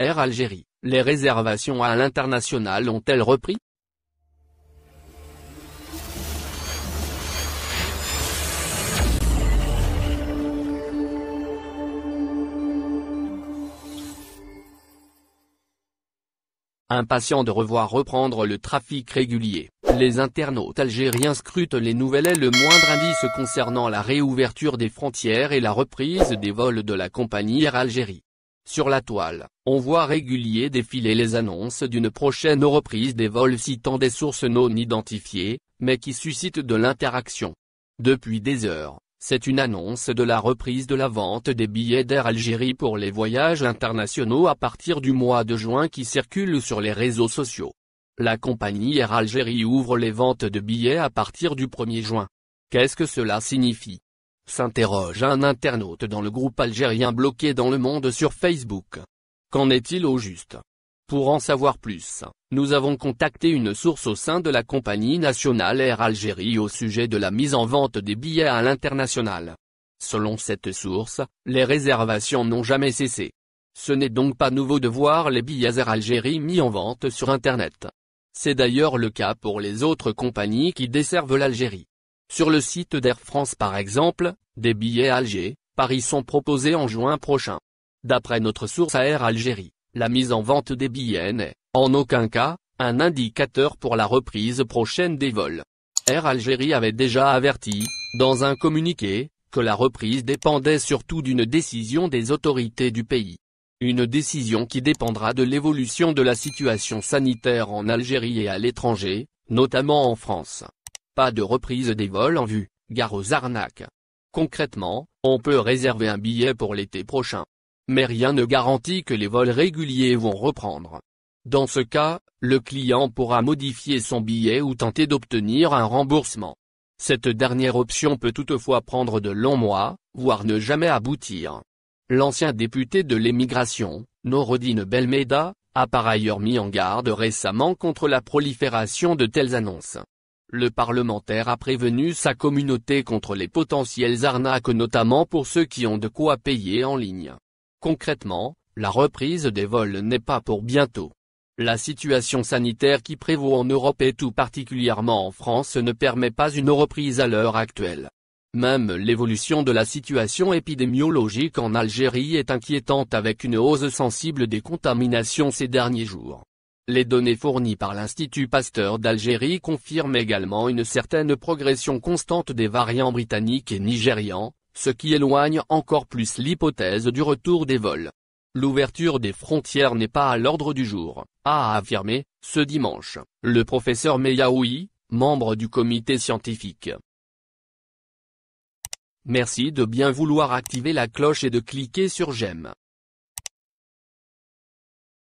Air Algérie, les réservations à l'international ont-elles repris Impatient de revoir reprendre le trafic régulier, les internautes algériens scrutent les nouvelles et le moindre indice concernant la réouverture des frontières et la reprise des vols de la compagnie Air Algérie. Sur la toile, on voit régulier défiler les annonces d'une prochaine reprise des vols citant des sources non identifiées, mais qui suscitent de l'interaction. Depuis des heures, c'est une annonce de la reprise de la vente des billets d'Air Algérie pour les voyages internationaux à partir du mois de juin qui circule sur les réseaux sociaux. La compagnie Air Algérie ouvre les ventes de billets à partir du 1er juin. Qu'est-ce que cela signifie s'interroge un internaute dans le groupe algérien bloqué dans le monde sur Facebook. Qu'en est-il au juste Pour en savoir plus, nous avons contacté une source au sein de la compagnie nationale Air Algérie au sujet de la mise en vente des billets à l'international. Selon cette source, les réservations n'ont jamais cessé. Ce n'est donc pas nouveau de voir les billets Air Algérie mis en vente sur Internet. C'est d'ailleurs le cas pour les autres compagnies qui desservent l'Algérie. Sur le site d'Air France par exemple, des billets Alger, Paris sont proposés en juin prochain. D'après notre source à Air Algérie, la mise en vente des billets n'est, en aucun cas, un indicateur pour la reprise prochaine des vols. Air Algérie avait déjà averti, dans un communiqué, que la reprise dépendait surtout d'une décision des autorités du pays. Une décision qui dépendra de l'évolution de la situation sanitaire en Algérie et à l'étranger, notamment en France. Pas de reprise des vols en vue, gare aux arnaques. Concrètement, on peut réserver un billet pour l'été prochain. Mais rien ne garantit que les vols réguliers vont reprendre. Dans ce cas, le client pourra modifier son billet ou tenter d'obtenir un remboursement. Cette dernière option peut toutefois prendre de longs mois, voire ne jamais aboutir. L'ancien député de l'émigration, Norodine Belmeda, a par ailleurs mis en garde récemment contre la prolifération de telles annonces. Le parlementaire a prévenu sa communauté contre les potentielles arnaques notamment pour ceux qui ont de quoi payer en ligne. Concrètement, la reprise des vols n'est pas pour bientôt. La situation sanitaire qui prévaut en Europe et tout particulièrement en France ne permet pas une reprise à l'heure actuelle. Même l'évolution de la situation épidémiologique en Algérie est inquiétante avec une hausse sensible des contaminations ces derniers jours. Les données fournies par l'Institut Pasteur d'Algérie confirment également une certaine progression constante des variants britanniques et nigérians, ce qui éloigne encore plus l'hypothèse du retour des vols. L'ouverture des frontières n'est pas à l'ordre du jour, a affirmé, ce dimanche, le professeur Meyaoui, membre du comité scientifique. Merci de bien vouloir activer la cloche et de cliquer sur j'aime.